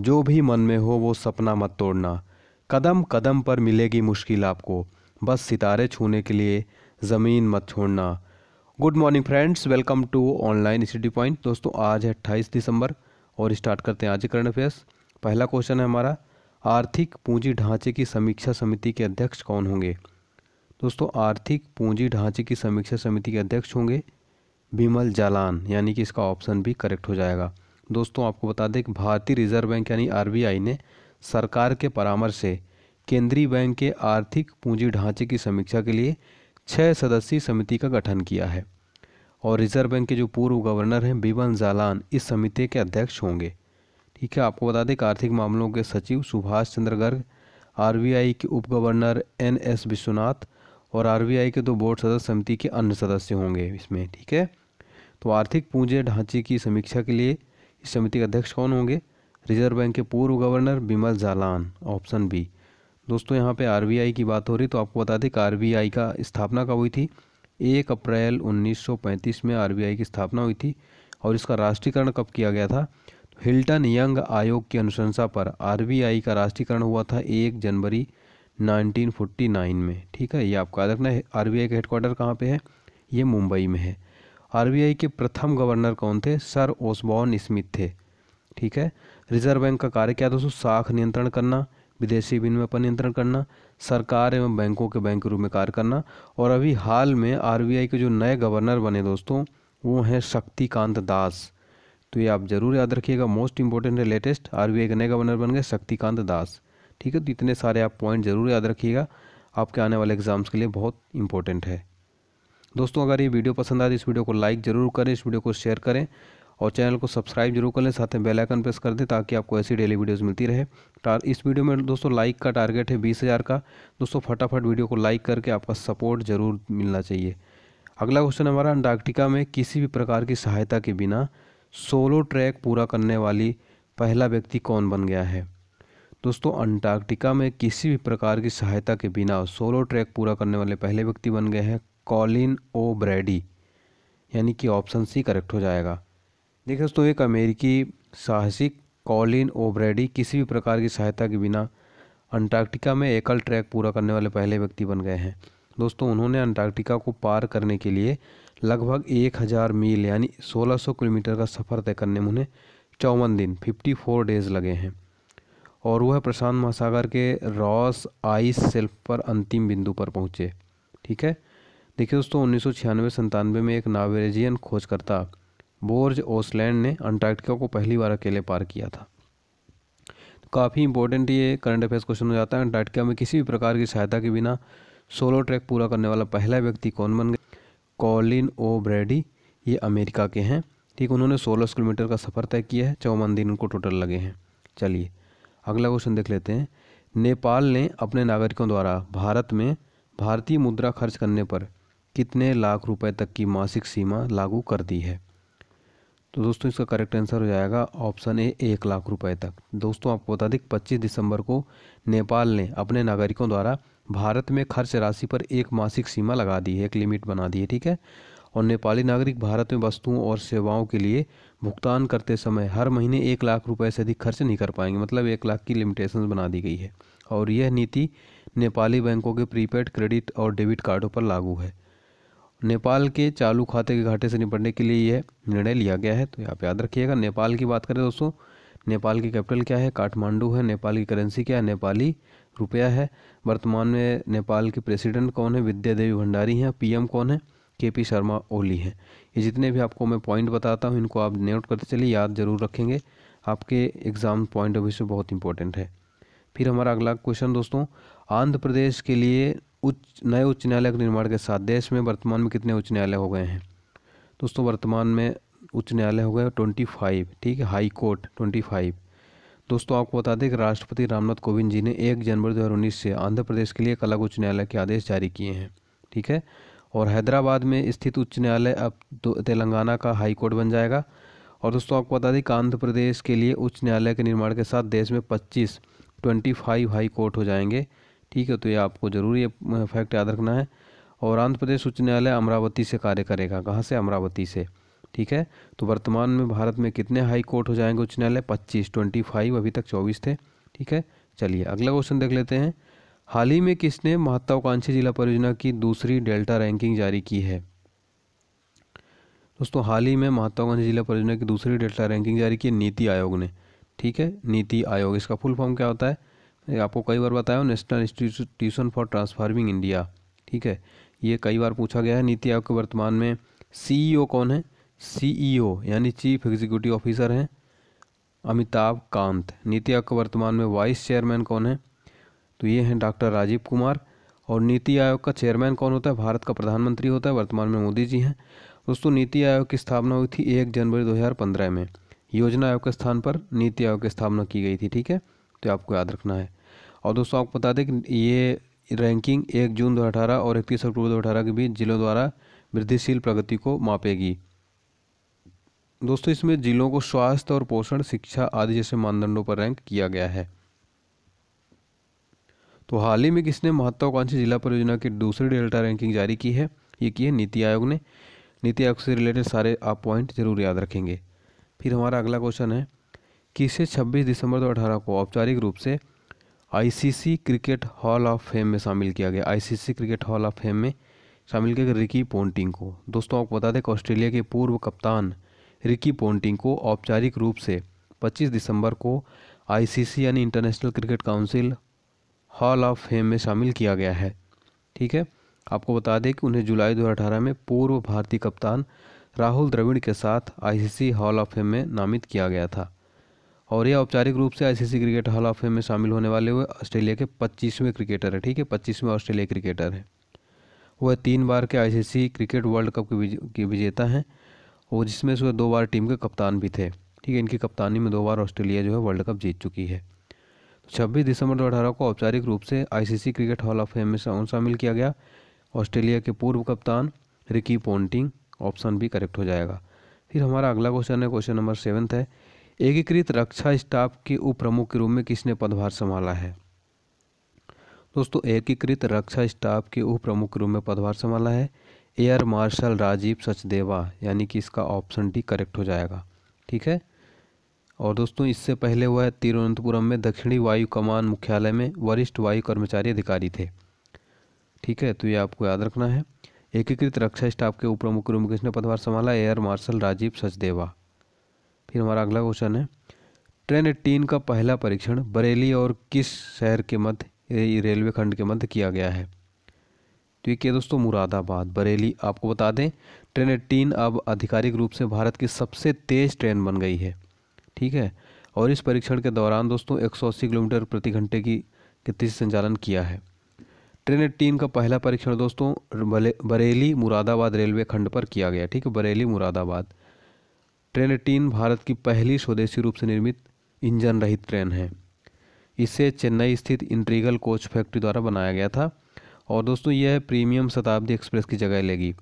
जो भी मन में हो वो सपना मत तोड़ना कदम कदम पर मिलेगी मुश्किल आपको बस सितारे छूने के लिए ज़मीन मत छोड़ना good morning friends welcome to online study point दोस्तों आज है अट्ठाईस दिसंबर और स्टार्ट करते हैं आज करंट अफेयर्स पहला क्वेश्चन है हमारा आर्थिक पूंजी ढांचे की समीक्षा समिति के अध्यक्ष कौन होंगे दोस्तों आर्थिक पूंजी ढांचे की समीक्षा समिति के अध्यक्ष होंगे बिमल जालान यानी कि इसका ऑप्शन भी करेक्ट हो जाएगा दोस्तों आपको बता दें कि भारतीय रिजर्व बैंक यानी आरबीआई ने सरकार के परामर्श से केंद्रीय बैंक के आर्थिक पूंजी ढांचे की समीक्षा के लिए छः सदस्यीय समिति का गठन किया है और रिजर्व बैंक के जो पूर्व गवर्नर हैं बिबन जालान इस समिति के अध्यक्ष होंगे ठीक है आपको बता दें कि आर्थिक मामलों के सचिव सुभाष चंद्र गर्ग आर के उप गवर्नर एन एस विश्वनाथ और आर के दो बोर्ड सदस्य समिति के अन्य सदस्य होंगे इसमें ठीक है तो आर्थिक पूंजी ढांचे की समीक्षा के लिए इस समिति के अध्यक्ष कौन होंगे रिजर्व बैंक के पूर्व governor Bimal Jalan option B दोस्तों यहाँ पे आरबीआई की बात हो रही तो आपको बता दें कि आरबीआई का स्थापना कब हुई थी एक अप्रैल 1935 में आरबीआई की स्थापना हुई थी और इसका राष्ट्रीयकरण कब किया गया था तो हिल्टन यंग आयोग की अनुशंसा पर आरबीआई का राष्ट्रीयकरण हुआ था एक जनवरी 1949 में ठीक है ये आपको याद रखना है आई का हेडक्वार्टर कहाँ पर है ये मुंबई में है आरबीआई के प्रथम गवर्नर कौन थे सर ओसबॉर्न स्मिथ थे ठीक है रिजर्व बैंक का कार्य क्या दोस्तों साख नियंत्रण करना विदेशी विनिमय पर नियंत्रण करना सरकार एवं बैंकों के बैंक रूप में कार्य करना और अभी हाल में आरबीआई के जो नए गवर्नर बने दोस्तों वो हैं शक्तिकांत दास तो ये आप ज़रूर याद रखिएगा मोस्ट इंपॉर्टेंट है लेटेस्ट आर के नए गवर्नर बन गए शक्तिकांत दास ठीक है तो इतने सारे आप पॉइंट ज़रूर याद रखिएगा आपके आने वाले एग्ज़ाम्स के लिए बहुत इंपॉर्टेंट है दोस्तों अगर ये वीडियो पसंद आए तो इस वीडियो को लाइक ज़रूर करें इस वीडियो को शेयर करें और चैनल को सब्सक्राइब जरूर कर लें साथ में बेल आइकन प्रेस कर दें ताकि आपको ऐसी डेली वीडियोस मिलती रहे इस वीडियो में दोस्तों लाइक का टारगेट है बीस हज़ार का दोस्तों फटाफट वीडियो को लाइक करके आपका सपोर्ट ज़रूर मिलना चाहिए अगला क्वेश्चन हमारा अंटार्कटिका में किसी भी प्रकार की सहायता के बिना सोलो ट्रैक पूरा करने वाली पहला व्यक्ति कौन बन गया है दोस्तों अंटार्कटिका में किसी भी प्रकार की सहायता के बिना सोलो ट्रैक पूरा करने वाले पहले व्यक्ति बन गए हैं कॉलिन ओ ब्रैडी यानी कि ऑप्शन सी करेक्ट हो जाएगा देखिए दोस्तों एक अमेरिकी साहसिक कॉलिन ओ ब्रैडी किसी भी प्रकार की सहायता के बिना अंटार्कटिका में एकल ट्रैक पूरा करने वाले पहले व्यक्ति बन गए हैं दोस्तों उन्होंने अंटार्कटिका को पार करने के लिए लगभग एक हज़ार मील यानी 1600 किलोमीटर का सफ़र तय करने में उन्हें चौवन दिन 54 डेज लगे हैं और वह प्रशांत महासागर के रॉस आइस सेल्फ पर अंतिम बिंदु पर पहुँचे ठीक है देखिए दोस्तों उन्नीस सौ छियानवे संतानवे में एक नावेजियन खोजकर्ता बोर्ज ओसलैंड ने अंटार्कटिका को पहली बार अकेले पार किया था तो काफ़ी इंपॉर्टेंट ये करंट अफेयर्स क्वेश्चन हो जाता है अंटार्कटिका में किसी भी प्रकार की सहायता के बिना सोलो ट्रैक पूरा करने वाला पहला व्यक्ति कौन बन गया कॉलिन ओ ब्रेडी ये अमेरिका के हैं ठीक उन्होंने सोलह किलोमीटर का सफ़र तय किया है चौवन दिन उनको टोटल लगे हैं चलिए अगला क्वेश्चन देख लेते हैं नेपाल ने अपने नागरिकों द्वारा भारत में भारतीय मुद्रा खर्च करने पर कितने लाख रुपए तक की मासिक सीमा लागू कर दी है तो दोस्तों इसका करेक्ट आंसर हो जाएगा ऑप्शन ए एक लाख रुपए तक दोस्तों आपको बता दें पच्चीस दिसंबर को नेपाल ने अपने नागरिकों द्वारा भारत में खर्च राशि पर एक मासिक सीमा लगा दी है एक लिमिट बना दी है ठीक है और नेपाली नागरिक भारत में वस्तुओं और सेवाओं के लिए भुगतान करते समय हर महीने एक लाख रुपए से अधिक खर्च नहीं कर पाएंगे मतलब एक लाख की लिमिटेशन बना दी गई है और यह नीति नेपाली बैंकों के प्रीपेड क्रेडिट और डेबिट कार्डों पर लागू है नेपाल के चालू खाते के घाटे से निपटने के लिए यह निर्णय लिया गया है तो यहाँ पे याद रखिएगा नेपाल की बात करें दोस्तों नेपाल की कैपिटल क्या है काठमांडू है नेपाल की करेंसी क्या है नेपाली रुपया है वर्तमान में नेपाल के प्रेसिडेंट कौन है विद्या देवी भंडारी हैं पीएम कौन है के पी शर्मा ओली हैं ये जितने भी आपको मैं पॉइंट बताता हूँ इनको आप नोट करते चलिए याद जरूर रखेंगे आपके एग्ज़ाम पॉइंट ऑफ व्यू से बहुत इंपॉर्टेंट है फिर हमारा अगला क्वेश्चन दोस्तों आंध्र प्रदेश के लिए उच्च नए उच्च न्यायालय के निर्माण के साथ देश में वर्तमान में कितने उच्च न्यायालय हो गए हैं दोस्तों वर्तमान में उच्च न्यायालय हो गए ट्वेंटी फाइव ठीक है हाई कोर्ट ट्वेंटी फाइव दोस्तों आपको बता दें कि राष्ट्रपति रामनाथ कोविंद जी ने एक जनवरी दो से आंध्र प्रदेश के लिए एक अलग उच्च न्यायालय के आदेश जारी किए हैं ठीक है और हैदराबाद में स्थित उच्च न्यायालय अब तेलंगाना का हाई कोर्ट बन जाएगा और दोस्तों आपको बता दें कि आंध्र प्रदेश के लिए उच्च न्यायालय के निर्माण के साथ देश में पच्चीस ट्वेंटी फाइव हाई कोर्ट हो जाएंगे ठीक है तो ये आपको ज़रूरी फैक्ट याद रखना है और आंध्र प्रदेश उच्च न्यायालय अमरावती से कार्य करेगा कहाँ से अमरावती से ठीक है तो वर्तमान में भारत में कितने हाई कोर्ट हो जाएंगे उच्च न्यायालय पच्चीस ट्वेंटी फाइव अभी तक चौबीस थे ठीक है चलिए अगला क्वेश्चन देख लेते हैं हाल ही में किसने महत्वाकांक्षी जिला परियोजना की दूसरी डेल्टा रैंकिंग जारी की है दोस्तों हाल ही में महत्वाकांक्षी जिला परियोजना की दूसरी डेल्टा रैंकिंग जारी की नीति आयोग ने ठीक है नीति आयोग इसका फुल फॉर्म क्या होता है आपको कई बार बताया national institution for transforming India ठीक है ये कई बार पूछा गया है नीति आयोग के वर्तमान में सीईओ e कौन है सीईओ e यानी चीफ एग्जीक्यूटिव ऑफिसर हैं अमिताभ कांत नीति आयोग के वर्तमान में वाइस चेयरमैन कौन है तो ये हैं डॉक्टर राजीव कुमार और नीति आयोग का चेयरमैन कौन होता है भारत का प्रधानमंत्री होता है वर्तमान में मोदी जी हैं दोस्तों नीति आयोग की स्थापना हुई थी एक जनवरी 2015 में योजना आयोग के स्थान पर नीति आयोग की स्थापना की गई थी ठीक है तो आपको याद रखना है और दोस्तों आपको बता दें कि ये रैंकिंग एक जून 2018 और इकतीस अक्टूबर 2018 के बीच जिलों द्वारा वृद्धिशील प्रगति को मापेगी दोस्तों इसमें जिलों को स्वास्थ्य और पोषण शिक्षा आदि जैसे मानदंडों पर रैंक किया गया है तो हाल ही में किसने महत्वाकांक्षी जिला परियोजना की दूसरी डेल्टा रैंकिंग जारी की है ये की है नीति आयोग ने नीति आयोग से रिलेटेड सारे आप पॉइंट जरूर याद रखेंगे फिर हमारा अगला क्वेश्चन है किसे 26 दिसंबर 2018 को औपचारिक रूप से ICC cricket hall of fame में शामिल किया गया ICC cricket hall of fame में शामिल किया गया रिकी पोंटिंग को दोस्तों आपको बता दें कि ऑस्ट्रेलिया के पूर्व कप्तान रिकी पोंटिंग को औपचारिक रूप से 25 दिसंबर को आईसीसी यानी international cricket council hall of fame में शामिल किया गया है ठीक है आपको बता दें कि उन्हें जुलाई 2018 में पूर्व भारतीय कप्तान राहुल द्रविड़ के साथ आईसीसी हॉल ऑफ फेम में नामित किया गया था और ये औपचारिक रूप से ICC cricket hall of fame में शामिल होने वाले हुए ऑस्ट्रेलिया के पच्चीसवें क्रिकेटर है ठीक है पच्चीसवें ऑस्ट्रेलिया क्रिकेटर हैं वह तीन बार के आईसीसी क्रिकेट वर्ल्ड कप के विजेता हैं और जिसमें से दो बार टीम के कप्तान भी थे ठीक है इनकी कप्तानी में दो बार ऑस्ट्रेलिया जो है वर्ल्ड कप जीत चुकी है तो छब्बीस दिसंबर दो को औपचारिक रूप से I cricket hall of fame में शामिल किया गया ऑस्ट्रेलिया के पूर्व कप्तान रिकी पोंटिंग ऑप्शन भी करेक्ट हो जाएगा फिर हमारा अगला क्वेश्चन है क्वेश्चन नंबर सेवन्थ है एकीकृत रक्षा स्टाफ के उप प्रमुख के रूप में किसने पदभार संभाला है दोस्तों एकीकृत रक्षा स्टाफ के उप प्रमुख के रूप में पदभार संभाला है एयर मार्शल राजीव सचदेवा यानी कि इसका ऑप्शन डी करेक्ट हो जाएगा ठीक है और दोस्तों इससे पहले वह तिरुवनंतपुरम में दक्षिणी वायु कमान मुख्यालय में वरिष्ठ वायु कर्मचारी अधिकारी थे ठीक है तो ये आपको याद रखना है एकीकृत रक्षा स्टाफ के उप प्रमुख रूप में किसने पदभार संभाला एयर मार्शल राजीव सचदेवा फिर हमारा अगला क्वेश्चन है ट्रेन एट्टीन का पहला परीक्षण बरेली और किस शहर के मध्य रेलवे खंड के मध्य किया गया है तो ये क्या दोस्तों मुरादाबाद बरेली आपको बता दें ट्रेन एट्टीन अब आधिकारिक रूप से भारत की सबसे तेज़ ट्रेन बन गई है ठीक है और इस परीक्षण के दौरान दोस्तों एक किलोमीटर प्रति घंटे की गति से संचालन किया है ट्रेन एट्टीन का पहला परीक्षण दोस्तों बरेली मुरादाबाद रेलवे खंड पर किया गया ठीक है बरेली मुरादाबाद ट्रेन ट्रेनटीन भारत की पहली स्वदेशी रूप से निर्मित इंजन रहित ट्रेन है इसे चेन्नई स्थित इंट्रीगल कोच फैक्ट्री द्वारा बनाया गया था और दोस्तों यह प्रीमियम शताब्दी एक्सप्रेस की जगह लेगी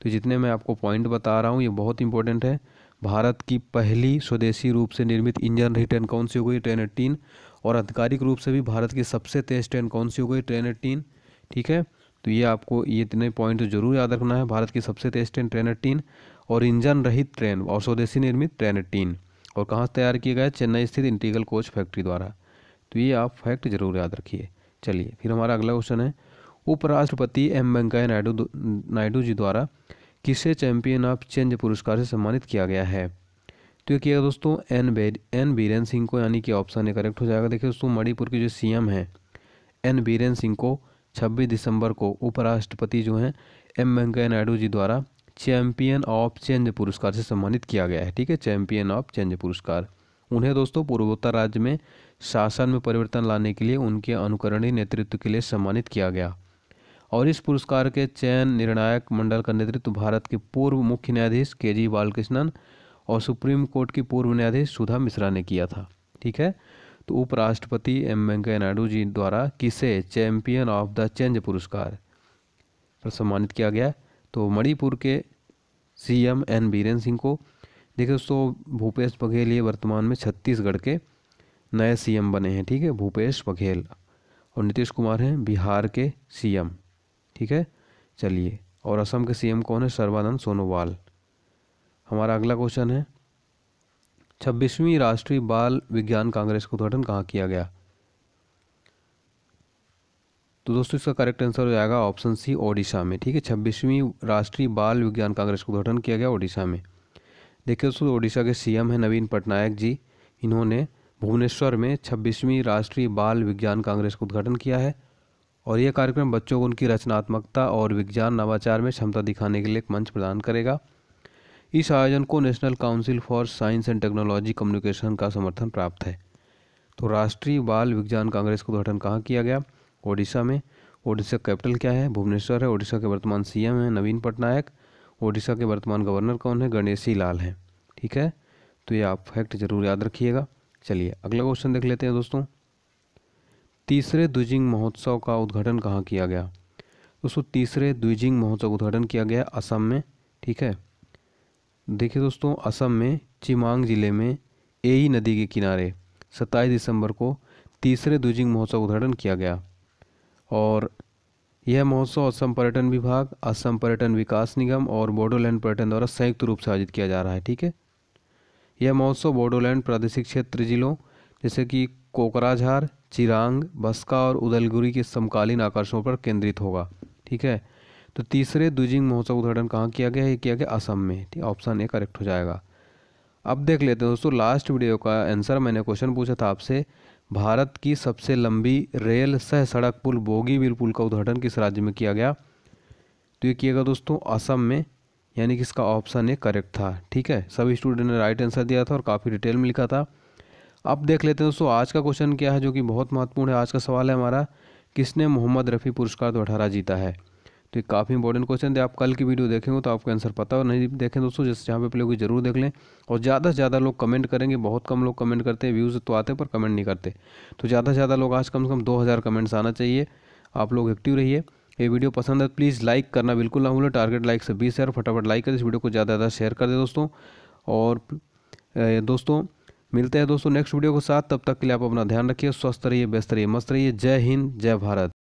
तो जितने मैं आपको पॉइंट बता रहा हूँ ये बहुत इंपॉर्टेंट है भारत की पहली स्वदेशी रूप से निर्मित इंजन रही ट्रेन कौन सी हो गई ट्रेन एटीन और आधिकारिक रूप से भी भारत की सबसे तेज़ ट्रेन कौन सी हो गई ट्रेन एटीन ठीक है तो ये आपको ये इतने पॉइंट जरूर याद रखना है भारत की सबसे तेज़ ट्रेन ट्रेन एटीन और इंजन रहित ट्रेन और स्वदेशी निर्मित ट्रेन टीन और कहाँ से तैयार किया गया चेन्नई स्थित इंटीगल कोच फैक्ट्री द्वारा तो ये आप फैक्ट जरूर याद रखिए चलिए फिर हमारा अगला क्वेश्चन है उपराष्ट्रपति एम वेंकैया नायडू नायडू जी द्वारा किसे चैंपियन ऑफ चेंज पुरस्कार से सम्मानित किया गया है तो ये किया दोस्तों एन बे एन बीरेन सिंह को यानी कि ऑप्शन ए करेक्ट हो जाएगा देखिए दोस्तों मणिपुर के जो सीएम हैं एन बीरेन सिंह को 26 दिसंबर को उपराष्ट्रपति जो हैं एम वेंकैया नायडू जी द्वारा चैम्पियन ऑफ चेंज पुरस्कार से सम्मानित किया गया है ठीक है चैंपियन ऑफ चेंज पुरस्कार उन्हें दोस्तों पूर्वोत्तर राज्य में शासन में परिवर्तन लाने के लिए उनके अनुकरणीय नेतृत्व के लिए सम्मानित किया गया और इस पुरस्कार के चयन निर्णायक मंडल का नेतृत्व भारत के पूर्व मुख्य न्यायाधीश के जी बालकृष्णन और सुप्रीम कोर्ट की पूर्व न्यायाधीश सुधा मिश्रा ने किया था ठीक है तो उपराष्ट्रपति एम वेंकैया नायडू जी द्वारा किसे चैंपियन ऑफ द चेंज पुरस्कार पर सम्मानित किया गया तो मणिपुर के सीएम एन बीरेन सिंह को देखिए दोस्तों भूपेश बघेल ये वर्तमान में छत्तीसगढ़ के नए सीएम बने हैं ठीक है भूपेश बघेल और नीतीश कुमार हैं बिहार के सीएम ठीक है चलिए और असम के सीएम कौन है सर्वानंद सोनोवाल हमारा अगला क्वेश्चन है छब्बीसवीं राष्ट्रीय बाल विज्ञान कांग्रेस का उद्घाटन कहाँ किया गया तो दोस्तों इसका करेक्ट आंसर हो जाएगा ऑप्शन सी ओडिशा में ठीक है छब्बीसवीं राष्ट्रीय बाल विज्ञान कांग्रेस का उद्घाटन किया गया ओडिशा में देखिए दोस्तों ओडिशा के सीएम हैं नवीन पटनायक जी इन्होंने भुवनेश्वर में छब्बीसवीं राष्ट्रीय बाल विज्ञान कांग्रेस का उद्घाटन किया है और यह कार्यक्रम बच्चों को उनकी रचनात्मकता और विज्ञान नवाचार में क्षमता दिखाने के लिए एक मंच प्रदान करेगा इस आयोजन को national council for science and technology communication का समर्थन प्राप्त है तो राष्ट्रीय बाल विज्ञान कांग्रेस का उद्घाटन कहाँ किया गया ओडिशा में ओडिशा कैपिटल क्या है भुवनेश्वर है ओडिशा के वर्तमान सीएम है नवीन पटनायक ओडिशा के वर्तमान गवर्नर कौन है गणेशी लाल हैं ठीक है तो ये आप फैक्ट जरूर याद रखिएगा चलिए अगला क्वेश्चन देख लेते हैं दोस्तों तीसरे द्विजिंग महोत्सव का उद्घाटन कहाँ किया गया दोस्तों तीसरे द्विजिंग महोत्सव उद्घाटन किया गया असम में ठीक है देखिए दोस्तों असम में चिमांग जिले में एई नदी के किनारे सत्ताईस दिसंबर को तीसरे द्विजिंग महोत्सव उद्घाटन किया गया और यह महोत्सव असम पर्यटन विभाग असम पर्यटन विकास निगम और बोडोलैंड पर्यटन द्वारा संयुक्त रूप से आयोजित किया जा रहा है ठीक है यह महोत्सव बोडोलैंड प्रादेशिक क्षेत्र जिलों जैसे कि कोकराझार चिरांग बस्का और उदलगुरी के समकालीन आकर्षणों पर केंद्रित होगा ठीक है तो तीसरे द्विजिंग महोत्सव का उद्घाटन कहाँ किया गया है किया गया असम में ठीक ऑप्शन ए करेक्ट हो जाएगा अब देख लेते हैं दोस्तों लास्ट वीडियो का आंसर मैंने क्वेश्चन पूछा था आपसे भारत की सबसे लंबी रेल सह सड़क पुल बोगीबील पुल का उद्घाटन किस राज्य में किया गया तो ये किएगा दोस्तों असम में यानी कि इसका ऑप्शन ए करेक्ट था ठीक है सभी स्टूडेंट ने राइट आंसर दिया था और काफ़ी डिटेल में लिखा था अब देख लेते हैं दोस्तों आज का क्वेश्चन क्या है जो कि बहुत महत्वपूर्ण है आज का सवाल है हमारा किसने मोहम्मद रफ़ी पुरस्कार दो जीता है तो ये काफ़ी इंपॉर्टेंट क्वेश्चन थे आप कल की वीडियो देखेंगे तो आपको आंसर पता और नहीं देखें दोस्तों जिस जहाँ पे प्ले होगी जरूर देख लें और ज़्यादा से ज़्यादा लोग कमेंट करेंगे बहुत कम लोग कमेंट करते हैं व्यूज़ तो आते पर कमेंट नहीं करते तो ज़्यादा से ज़्यादा लोग आज कम से कम दो हज़ार कमेंट्स आना चाहिए आप लोग एक्टिव रहिए ये वीडियो पसंद है प्लीज़ तो लाइक करना बिल्कुल ना भूलें टारगेट लाइक से बीस हज़ार फटाफट लाइक करें इस वीडियो को ज़्यादा से ज़्यादा शेयर कर दें दोस्तों और दोस्तों मिलते हैं दोस्तों नेक्स्ट वीडियो के साथ तब तक के लिए आप अपना ध्यान रखिए स्वस्थ रहिए व्यस्त रहिए मस्त रहिए जय हिंद जय भारत